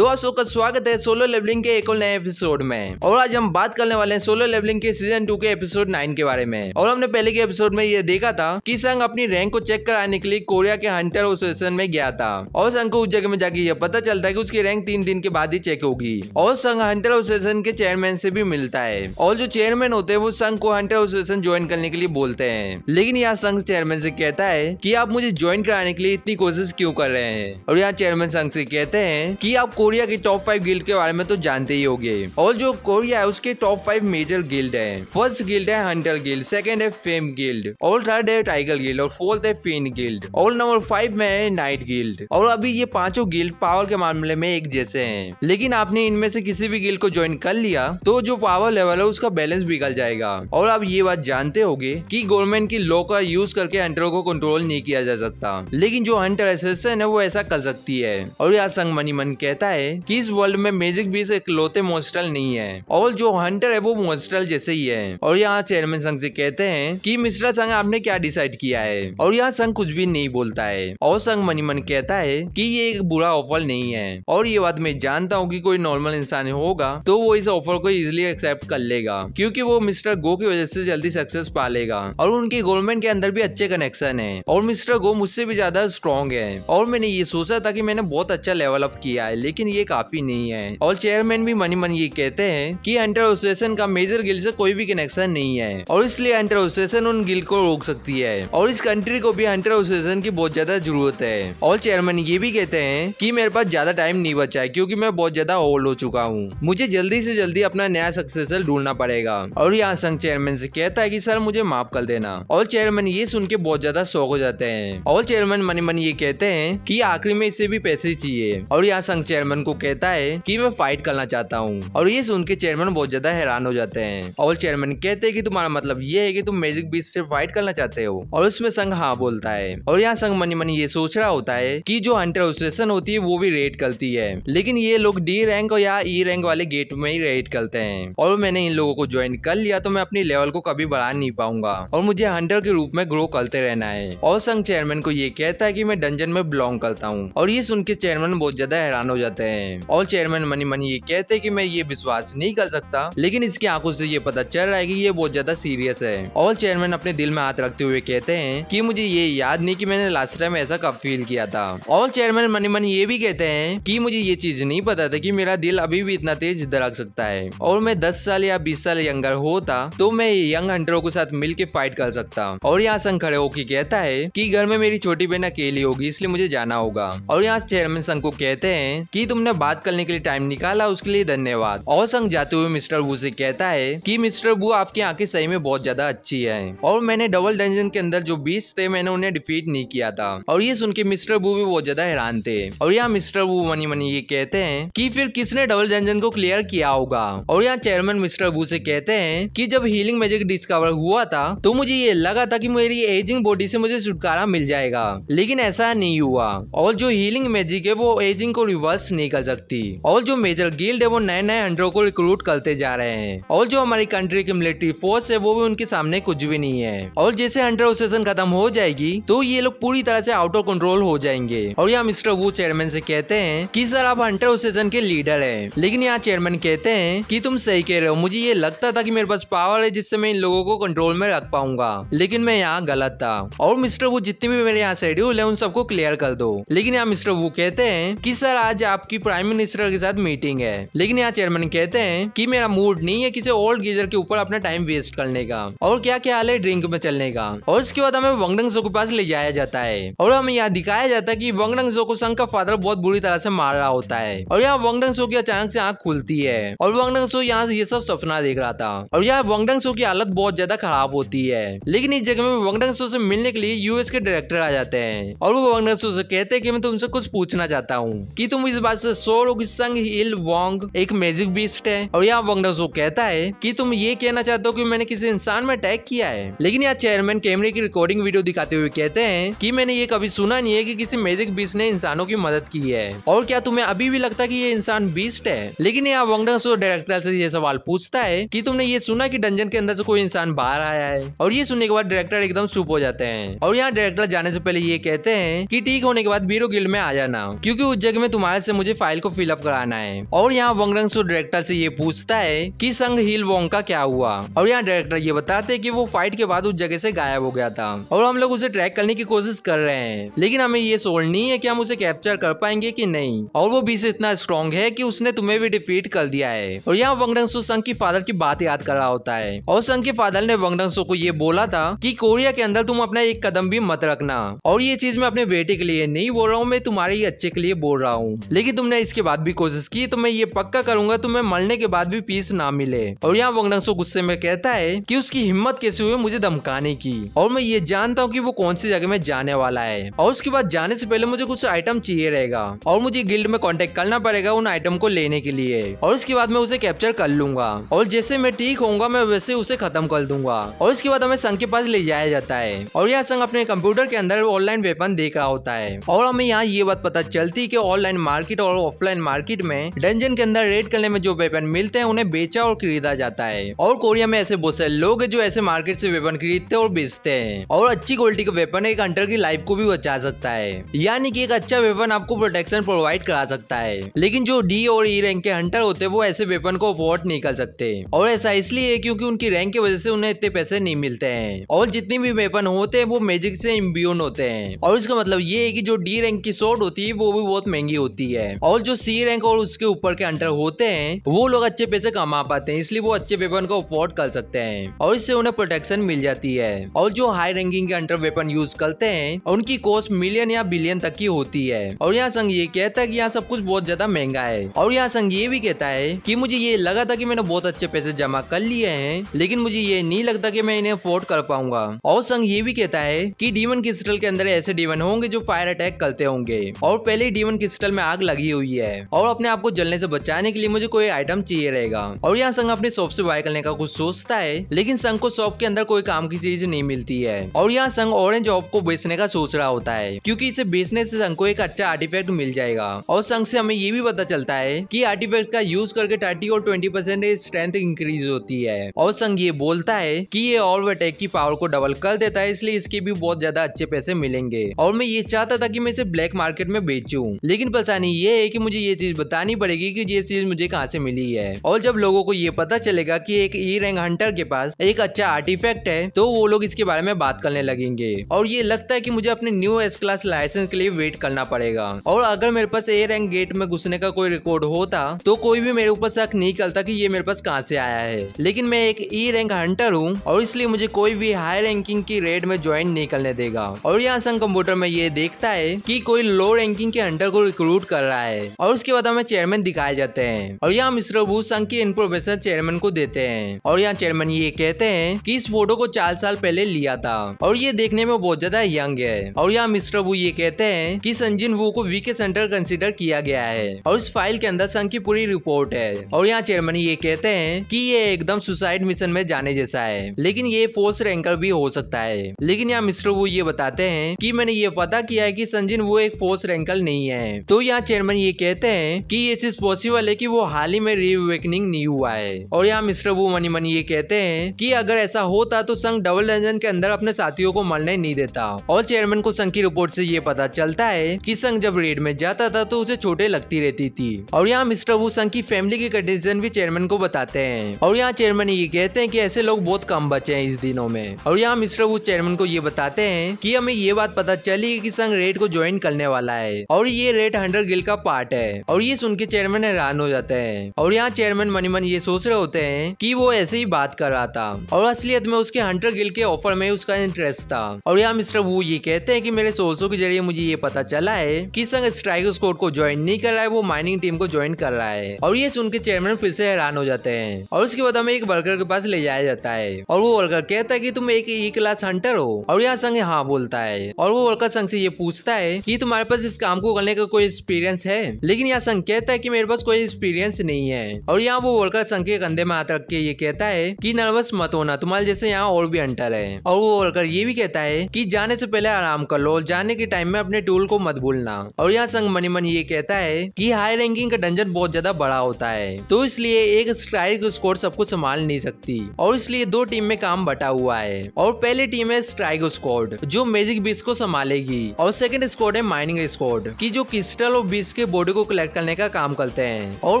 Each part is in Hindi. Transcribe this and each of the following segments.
तो आप सबका स्वागत है सोलो लेवलिंग के एक और नए एपिसोड में और आज हम बात करने वाले हैं सोलो लेवलिंग के सीजन टू के एपिसोड नाइन के बारे में और हमने पहले के एपिसोड में ये देखा था कि संघ अपनी रैंक को चेक कराने के लिए कोरिया के हंटर एसोसिएशन में गया था और संघ को उस जगह में जाके ये पता चलता है की उसकी रैंक तीन दिन के बाद ही चेक होगी और संघ हंटर एसोसिएशन के चेयरमैन से भी मिलता है और जो चेयरमैन होते हैं वो संघ को हंटर एसोसिएशन ज्वाइन करने के लिए बोलते हैं लेकिन यहाँ संघ चेयरमैन से कहता है की आप मुझे ज्वाइन कराने के लिए इतनी कोशिश क्यों कर रहे हैं और यहाँ चेयरमैन संघ से कहते हैं की आप कोरिया की टॉप फाइव गिल्ड के बारे में तो जानते ही गए और जो कोरिया है उसके टॉप फाइव मेजर गिल्ड है फर्स्ट गिल्ड है हंटर गिल्ड सेकंड है फेम गिल्ड और थर्ड है टाइगर गिल्ड और फोर्थ है फिन गिल्ड और नंबर फाइव में है नाइट गिल्ड और अभी ये पांचों गिल्ड पावर के मामले में एक जैसे है लेकिन आपने इनमें से किसी भी गिल्ड को ज्वाइन कर लिया तो जो पावर लेवल है उसका बैलेंस बिगड़ जाएगा और आप ये बात जानते होगे कि गवर्नमेंट की लॉ का यूज करके हंटरों को कंट्रोल नहीं किया जा सकता लेकिन जो हंटर एसोसिएशन है वो ऐसा कर सकती है और यार संग मनी मन कहता है है कि इस वर्ल्ड में मैजिक बीस इकलौते मोस्टल नहीं है और जो हंटर है वो मोस्टल जैसे ही है और यहाँ चेयरमैन संघ से कहते हैं कि मिश्रा संघ आपने क्या डिसाइड किया है और यहाँ संघ कुछ भी नहीं बोलता है और संघ मनी मन कहता है कि ये एक बुरा ऑफर नहीं है और ये बात मैं जानता हूँ की कोई नॉर्मल इंसान होगा तो वो इस ऑफर को इजिली एक्सेप्ट कर लेगा क्योंकि वो मिस्टर गो की वजह से जल्दी सक्सेस पा लेगा और उनके गवर्नमेंट के अंदर भी अच्छे कनेक्शन है और मिस्टर गो मुझसे भी ज्यादा स्ट्रॉन्ग है और मैंने ये सोचा था कि मैंने बहुत अच्छा लेवल अप किया है लेकिन लेकिन ये काफी नहीं है और चेयरमैन भी मनी मन ये कहते हैं कि एसोसिएशन का मेजर गिल से कोई भी कनेक्शन नहीं है और इसलिए एसोसिएशन उन गिल को रोक सकती है और इस कंट्री को भी एसोसिएशन की बहुत ज्यादा जरूरत है और चेयरमैन ये भी कहते हैं कि मेरे पास ज्यादा टाइम नहीं बचा है क्यूँकी मैं बहुत ज्यादा ओल्ड हो चुका हूँ मुझे जल्दी से जल्दी अपना नया सक्सेसर ढूंढना पड़ेगा और यहाँ संघ चेयरमैन से कहता है कि सर मुझे माफ कर देना और चेयरमैन ये सुन के बहुत ज्यादा शौक हो जाते हैं और चेयरमैन मनी मन ये कहते हैं कि आखिरी में इसे भी पैसे चाहिए और यहाँ संघ चेयरमैन चेयरमैन को कहता है कि मैं फाइट करना चाहता हूँ और ये सुन के चेयरमैन बहुत ज्यादा हैरान हो जाते हैं और चेयरमैन कहते हैं कि तुम्हारा मतलब ये है कि तुम मैजिक बीच से फाइट करना चाहते हो और उसमें संघ हाँ बोलता है और यहाँ संघ मनी मनी ये सोच रहा होता है की जो हंटर एसोसिएशन होती है वो भी रेड करती है लेकिन ये लोग डी रैंक या ई e रैंक वाले गेट में ही रेड करते हैं और मैंने इन लोगों को ज्वाइन कर लिया तो मैं अपने लेवल को कभी बढ़ा नहीं पाऊंगा और मुझे हंटर के रूप में ग्रो करते रहना है और संघ चेयरमैन को ये कहता है की मैं डंजन में बिलोंग करता हूँ और ये सुन के चेयरमैन बहुत ज्यादा हैरान हो जाते जाते हैं और चेयरमैन मनी मनी ये कहते हैं कि मैं ये विश्वास नहीं कर सकता लेकिन इसकी आंखों से ये पता चल रहा है कि ये बहुत ज्यादा सीरियस है और चेयरमैन अपने दिल में हाथ रखते हुए कहते हैं कि मुझे ये याद नहीं कि मैंने लास्ट टाइम ऐसा कब फील किया था और चेयरमैन मनी मनी ये भी कहते हैं कि मुझे ये चीज नहीं पता था कि मेरा दिल अभी भी इतना तेज धड़क सकता है और मैं दस साल या बीस साल यंगर होता तो मैं यंग हंटरों के साथ के फाइट कर सकता और यहाँ संघ खड़े होकर कहता है की घर में मेरी छोटी बहन अकेली होगी इसलिए मुझे जाना होगा और यहाँ चेयरमैन संघ को कहते हैं कि तुमने बात करने के लिए टाइम निकाला उसके लिए धन्यवाद और संग जाते हुए मिस्टर वू से कहता है कि मिस्टर वू आपकी आंखें सही में बहुत ज्यादा अच्छी है और मैंने डबल डंजन के अंदर जो बीस थे मैंने उन्हें डिफीट नहीं किया था और ये सुन के मिस्टर वू भी बहुत ज्यादा हैरान थे और यहाँ मिस्टर वू मनी मनी ये कहते हैं की फिर किसने डबल डंजन को क्लियर किया होगा और यहाँ चेयरमैन मिस्टर वू से कहते हैं की जब हीलिंग मैजिक डिस्कवर हुआ था तो मुझे ये लगा था की मेरी एजिंग बॉडी से मुझे छुटकारा मिल जाएगा लेकिन ऐसा नहीं हुआ और जो हीलिंग मैजिक है वो एजिंग को रिवर्स नहीं निकल सकती और जो मेजर गिल्ड है वो नए नए अंडरों को रिक्रूट करते जा रहे हैं और जो हमारी कंट्री की मिलिट्री फोर्स है वो भी उनके सामने कुछ भी नहीं है और जैसे अंडर सेशन खत्म हो जाएगी तो ये लोग पूरी तरह से आउट ऑफ कंट्रोल हो जाएंगे और यहाँ मिस्टर वो चेयरमैन से कहते हैं कि सर आप हंटर सेशन के लीडर हैं लेकिन यहाँ चेयरमैन कहते हैं कि तुम सही कह रहे हो मुझे ये लगता था कि मेरे पास पावर है जिससे मैं इन लोगों को कंट्रोल में रख पाऊंगा लेकिन मैं यहाँ गलत था और मिस्टर वो जितने भी मेरे यहाँ शेड्यूल है उन सबको क्लियर कर दो लेकिन यहाँ मिस्टर वो कहते हैं की सर आज आप आपकी प्राइम मिनिस्टर के साथ मीटिंग है लेकिन यहाँ चेयरमैन कहते हैं कि मेरा मूड नहीं है किसी ओल्ड गीजर के ऊपर अपना टाइम वेस्ट करने का और क्या क्या हाल है ड्रिंक में चलने का और इसके बाद हमें वंगडंग सो के पास ले जाया जाता है और हमें यहाँ दिखाया जाता है की वंगडंग सो को संघ का फादर बहुत बुरी तरह से मार रहा होता है और यहाँ वंगडंग सो की अचानक से आंख खुलती है और वंगडंग सो यहाँ ये सब सपना देख रहा था और यहाँ वंगडंग सो की हालत बहुत ज्यादा खराब होती है लेकिन इस जगह में वंगडंग सो से मिलने के लिए यूएस के डायरेक्टर आ जाते हैं और वो वंगडंग सो से कहते हैं कि मैं तुमसे कुछ पूछना चाहता हूँ कि तुम इस बात पास सोलोग संग इल वोंग एक मैजिक बीस्ट है और यहाँ वोंगडसो कहता है कि तुम ये कहना चाहते हो कि मैंने किसी इंसान में अटैक किया है लेकिन यहाँ चेयरमैन कैमरे की रिकॉर्डिंग वीडियो दिखाते हुए कहते हैं कि मैंने ये कभी सुना नहीं है कि किसी मैजिक बीस्ट ने इंसानों की मदद की है और क्या तुम्हें अभी भी लगता है कि ये इंसान बीस्ट है लेकिन यहाँ वोंगडसो डायरेक्टर से ये सवाल पूछता है कि तुमने ये सुना कि डंजन के अंदर से कोई इंसान बाहर आया है और ये सुनने के बाद डायरेक्टर एकदम चुप हो जाते हैं और यहाँ डायरेक्टर जाने से पहले ये कहते हैं कि ठीक होने के बाद बीरो गिल्ड में आ जाना क्योंकि उस जगह में तुम्हारे से मुझे मुझे फाइल को फिलअप कराना है और यहाँ वंगरंग डायरेक्टर से ये पूछता है कि संग हिल वोंग का क्या हुआ और यहाँ डायरेक्टर ये बताते हैं कि वो फाइट के बाद उस जगह से गायब हो गया था और हम लोग उसे ट्रैक करने की कोशिश कर रहे हैं लेकिन हमें ये सोल नहीं है कि हम उसे कैप्चर कर पाएंगे कि नहीं और वो बीस इतना स्ट्रॉन्ग है कि उसने तुम्हें भी डिफीट कर दिया है और यहाँ वंगडंग संघ की फादर की बात याद कर रहा होता है और संघ के फादर ने वंगडंग को ये बोला था की कोरिया के अंदर तुम अपना एक कदम भी मत रखना और ये चीज मैं अपने बेटे के लिए नहीं बोल रहा हूँ मैं तुम्हारे ही अच्छे के लिए बोल रहा हूँ लेकिन कि तुमने इसके बाद भी कोशिश की तो मैं ये पक्का करूंगा तुम्हें मरने के बाद भी पीस ना मिले और यहाँ वंगडंगसो गुस्से में कहता है कि उसकी हिम्मत कैसे हुई मुझे धमकाने की और मैं ये जानता हूँ कि वो कौन सी जगह में जाने वाला है और उसके बाद जाने से पहले मुझे कुछ आइटम चाहिए रहेगा और मुझे गिल्ड में कॉन्टेक्ट करना पड़ेगा उन आइटम को लेने के लिए और उसके बाद मैं उसे कैप्चर कर लूंगा और जैसे मैं ठीक होऊंगा मैं वैसे उसे खत्म कर दूंगा और उसके बाद हमें संघ के पास ले जाया जाता है और यह संघ अपने कंप्यूटर के अंदर ऑनलाइन वेपन देख रहा होता है और हमें यहाँ ये बात पता चलती है की ऑनलाइन मार्केट मार्केट और ऑफलाइन मार्केट में डंजन के अंदर रेड करने में जो वेपन मिलते हैं उन्हें बेचा और खरीदा जाता है और कोरिया में ऐसे बहुत सारे लोग है जो ऐसे मार्केट से वेपन खरीदते और बेचते हैं और अच्छी क्वालिटी का वेपन एक हंटर की लाइफ को भी बचा सकता है यानी कि एक अच्छा वेपन आपको प्रोटेक्शन प्रोवाइड करा सकता है लेकिन जो डी और ई e रैंक के हंटर होते हैं वो ऐसे वेपन को अफोर्ड नहीं कर सकते और ऐसा इसलिए है क्योंकि उनकी रैंक की वजह से उन्हें इतने पैसे नहीं मिलते हैं और जितने भी वेपन होते हैं वो मैजिक से इम्ब्यून होते हैं और इसका मतलब ये है की जो डी रैंक की शॉर्ट होती है वो भी बहुत महंगी होती है हैं और जो सी रैंक और उसके ऊपर के अंडर होते हैं वो लोग अच्छे पैसे कमा पाते हैं इसलिए वो अच्छे वेपन को अफोर्ड कर सकते हैं और इससे उन्हें प्रोटेक्शन मिल जाती है और जो हाई रैंकिंग के अंडर वेपन यूज करते हैं उनकी कॉस्ट मिलियन या बिलियन तक की होती है और यहाँ संघ ये कहता है की यहाँ सब कुछ बहुत ज्यादा महंगा है और यहाँ संघ ये भी कहता है की मुझे ये लगा था की मैंने बहुत अच्छे पैसे जमा कर लिए है लेकिन मुझे ये नहीं लगता की मैं इन्हें अफोर्ड कर पाऊंगा और संघ ये भी कहता है की डीमन क्रिस्टल के अंदर ऐसे डीमन होंगे जो फायर अटैक करते होंगे और पहले डीमन क्रिस्टल में आग लग लगी हुई है और अपने आप को जलने से बचाने के लिए मुझे कोई आइटम चाहिए रहेगा और यहाँ संघ अपने शॉप से बाय करने का कुछ सोचता है लेकिन संघ को शॉप के अंदर कोई काम की चीज नहीं मिलती है और यहाँ संघ ऑरेंज ऑफ को बेचने का सोच रहा होता है क्योंकि इसे बेचने से संघ को एक अच्छा आर्टिफैक्ट मिल जाएगा और संघ से हमें ये भी पता चलता है की आर्टिफैक्ट का यूज करके थर्टी और ट्वेंटी परसेंट स्ट्रेंथ इंक्रीज होती है और संघ ये बोलता है की ये ऑल अटैक की पावर को डबल कर देता है इसलिए इसके भी बहुत ज्यादा अच्छे पैसे मिलेंगे और मैं ये चाहता था की मैं इसे ब्लैक मार्केट में बेचू लेकिन परेशानी ये यह है कि मुझे ये चीज बतानी पड़ेगी कि ये चीज मुझे कहाँ से मिली है और जब लोगों को ये पता चलेगा कि एक ई रैंक हंटर के पास एक अच्छा आर्टिफैक्ट है तो वो लोग इसके बारे में बात करने लगेंगे और ये लगता है की मुझे अपने न्यू एस क्लास लाइसेंस के लिए वेट करना पड़ेगा और अगर मेरे पास ए रैंक गेट में घुसने का कोई रिकॉर्ड होता तो कोई भी मेरे ऊपर शक नहीं करता की ये मेरे पास कहाँ से आया है लेकिन मैं एक ई रैंक हंटर हूँ और इसलिए मुझे कोई भी हाई रैंकिंग की रेड में ज्वाइन नहीं करने देगा और यहाँ संग कंप्यूटर में ये देखता है की कोई लो रैंकिंग के हंटर को रिक्रूट कर रहा है है और उसके बाद हमें चेयरमैन दिखाए जाते हैं और यहाँ मिस्टर भू संघ की इन्फॉर्मेशन चेयरमैन को देते हैं और यहाँ चेयरमैन ये कहते हैं कि इस फोटो को चार साल पहले लिया था और ये देखने में बहुत ज्यादा यंग है और यहाँ मिस्टर भू ये कहते हैं की संजिन वो को वीके सेंटर कंसिडर किया गया है और इस फाइल के अंदर संघ की पूरी रिपोर्ट है और यहाँ चेयरमैन ये कहते हैं की ये एकदम सुसाइड मिशन में जाने जैसा है लेकिन ये फोर्स रैंकर भी हो सकता है लेकिन यहाँ मिस्टर वो ये बताते हैं कि मैंने ये पता किया है कि संजिन वो एक फोर्स रैंकर नहीं है तो यहाँ चेयरमैन जर्मन ये कहते हैं कि ये चीज पॉसिबल है कि वो हाल ही में रिवेकनिंग नहीं हुआ है और यहाँ मिस्टर वो मनी मनी ये कहते हैं कि अगर ऐसा होता तो संघ डबल डंजन के अंदर अपने साथियों को मरने नहीं देता और चेयरमैन को संघ की रिपोर्ट से ये पता चलता है कि संघ जब रेड में जाता था तो उसे चोटें लगती रहती थी और यहाँ मिस्टर वो संघ की फैमिली की कंडीशन भी चेयरमैन को बताते हैं और यहाँ चेयरमैन ये कहते हैं की ऐसे लोग बहुत कम बचे हैं इस दिनों में और यहाँ मिस्टर वो चेयरमैन को ये बताते हैं की हमें ये बात पता चली की संघ रेड को ज्वाइन करने वाला है और ये रेड हंड्रेड गिल का पार्ट है और ये सुन के चेयरमैन हैरान हो जाते हैं और यहाँ चेयरमैन मनीमन ये सोच रहे होते हैं कि वो ऐसे ही बात कर रहा था और असलियत में उसके हंटर गिल के ऑफर में उसका इंटरेस्ट था और यहाँ मिस्टर वो ये कहते हैं कि मेरे सोर्सों के जरिए मुझे ये पता चला है कि संग स्ट्राइक स्कोर को ज्वाइन नहीं कर रहा है वो माइनिंग टीम को ज्वाइन कर रहा है और ये सुन के चेयरमैन फिर से हैरान हो जाते हैं और उसके बाद हमें एक वर्कर के पास ले जाया जाता है और वो वर्कर कहता है की तुम एक ई क्लास हंटर हो और यहाँ संग हाँ बोलता है और वो वर्कर संग से ये पूछता है की तुम्हारे पास इस काम को करने का कोई एक्सपीरियंस है है लेकिन यहाँ संकेत है की मेरे पास कोई एक्सपीरियंस नहीं है और यहाँ वो बोलकर संघ के कंधे में हाथ रख के ये कहता है की नर्वस मत होना तुम्हारे जैसे यहाँ और भी अंटर है और वो बोलकर ये भी कहता है की जाने से पहले आराम कर लो जाने के टाइम में अपने टूल को मत भूलना और यहाँ संघ मनी मन ये कहता है की हाई रैंकिंग का डंजन बहुत ज्यादा बड़ा होता है तो इसलिए एक स्ट्राइक स्कोर सबको संभाल नहीं सकती और इसलिए दो टीम में काम बटा हुआ है और पहली टीम है स्ट्राइक स्कोर जो मैजिक बीस को संभालेगी और सेकंड स्कोर है माइनिंग स्कोर की जो क्रिस्टल और बीस इसके बॉडी को कलेक्ट करने का काम करते हैं और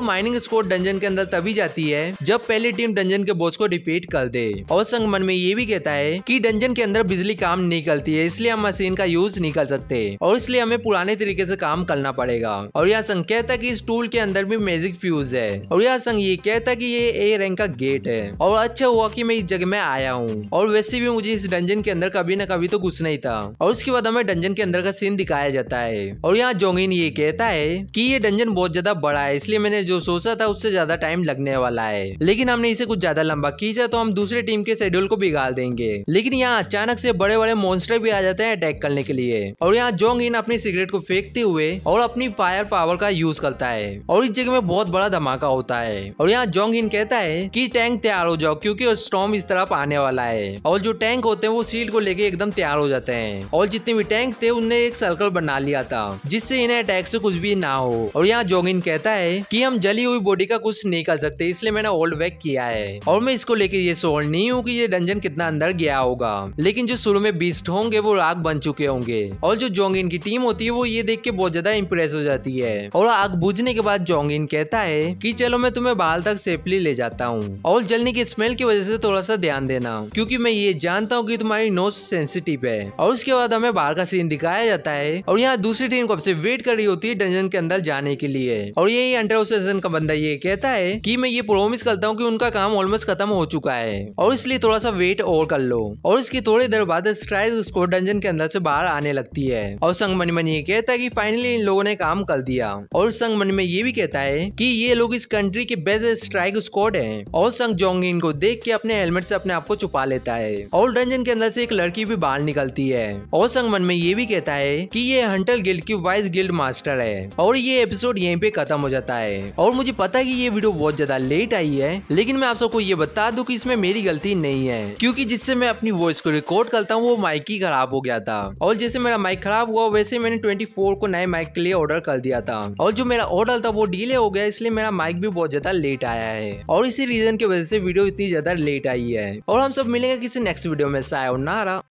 माइनिंग स्कोर डंजन के अंदर तभी जाती है जब पहली टीम डंजन के बोस को रिपीट कर दे और संगमन में ये भी कहता है की डंजन के अंदर बिजली काम नहीं करती है इसलिए हम मशीन का यूज नहीं कर सकते और इसलिए हमें पुराने तरीके ऐसी काम करना पड़ेगा और यहाँ संघ कहता की इस टूल के अंदर भी मैजिक फ्यूज है और यहाँ संघ ये कहता की ये ए रैंक का गेट है और अच्छा हुआ की मैं इस जगह में आया हूँ और वैसे भी मुझे इस डंजन के अंदर कभी न कभी तो घुसना ही था और उसके बाद हमें डंजन के अंदर का सीन दिखाया जाता है और यहाँ जोंगिन ये कहता है है कि ये डंजन बहुत ज्यादा बड़ा है इसलिए मैंने जो सोचा था उससे ज्यादा टाइम लगने वाला है लेकिन हमने इसे कुछ ज्यादा लंबा खींचा तो हम दूसरे टीम के शेड्यूल को बिगाड़ देंगे लेकिन यहाँ अचानक से बड़े बड़े मॉन्स्टर भी आ जाते हैं अटैक करने के लिए और यहाँ जोंग इन अपनी सिगरेट को फेंकते हुए और अपनी फायर पावर का यूज करता है और इस जगह में बहुत बड़ा धमाका होता है और यहाँ जोंग इन कहता है की टैंक तैयार हो जाओ क्यूँकी स्टॉम इस तरफ आने वाला है और जो टैंक होते हैं वो सीट को लेके एकदम तैयार हो जाते हैं और जितने भी टैंक थे उनने एक सर्कल बना लिया था जिससे इन्हें अटैक से कुछ भी भी ना हो और यहाँ जोगिन कहता है कि हम जली हुई बॉडी का कुछ नहीं कर सकते इसलिए मैंने ओल्ड बैक किया है और मैं इसको लेके ये सोल्ड नहीं हूँ कि ये डंजन कितना अंदर गया होगा लेकिन जो शुरू में बीस्ट होंगे वो आग बन चुके होंगे और जो जोंगिन की टीम होती है वो ये देख के बहुत ज्यादा इम्प्रेस हो जाती है और आग बुझने के बाद जोंगिन कहता है की चलो मैं तुम्हें बाहर तक सेफली ले जाता हूँ और जलने की स्मेल की वजह से थोड़ा सा ध्यान देना क्यूँकी मैं ये जानता हूँ की तुम्हारी नोज सेंसिटिव है और उसके बाद हमें बाहर का सीन दिखाया जाता है और यहाँ दूसरी टीम को वेट कर रही होती है डंजन सीजन के अंदर जाने के लिए और यही अंडर सीजन का बंदा ये कहता है की मैं ये प्रोमिस करता हूँ की उनका काम ऑलमोस्ट खत्म हो चुका है और इसलिए थोड़ा सा वेट और कर लो और इसकी थोड़ी देर बाद स्ट्राइज उसको डंजन के अंदर से बाहर आने लगती है और संगमन ये कहता है की फाइनली इन लोगों ने काम कर दिया और संगमन में ये भी कहता है की ये लोग इस कंट्री के बेस्ट स्ट्राइक स्कॉड है और संग जोंग इनको देख के अपने हेलमेट से अपने आप को छुपा लेता है और डंजन के अंदर से एक लड़की भी बाहर निकलती है और संगमन में ये भी कहता है कि ये हंटर गिल्ड की वाइस गिल्ड मास्टर है और ये एपिसोड यहीं पे खत्म हो जाता है और मुझे पता है कि ये वीडियो बहुत ज्यादा लेट आई है लेकिन मैं आप सबको ये बता दूं कि इसमें मेरी गलती नहीं है क्योंकि जिससे मैं अपनी वॉइस को रिकॉर्ड करता हूँ वो माइक ही खराब हो गया था और जैसे मेरा माइक खराब हुआ वैसे मैंने ट्वेंटी को नए माइक के लिए ऑर्डर कर दिया था और जो मेरा ऑर्डर था वो डिले हो गया इसलिए मेरा माइक भी बहुत ज्यादा लेट आया है और इसी रीजन की वजह से वीडियो इतनी ज्यादा लेट आई है और हम सब मिलेंगे किसी नेक्स्ट वीडियो में सा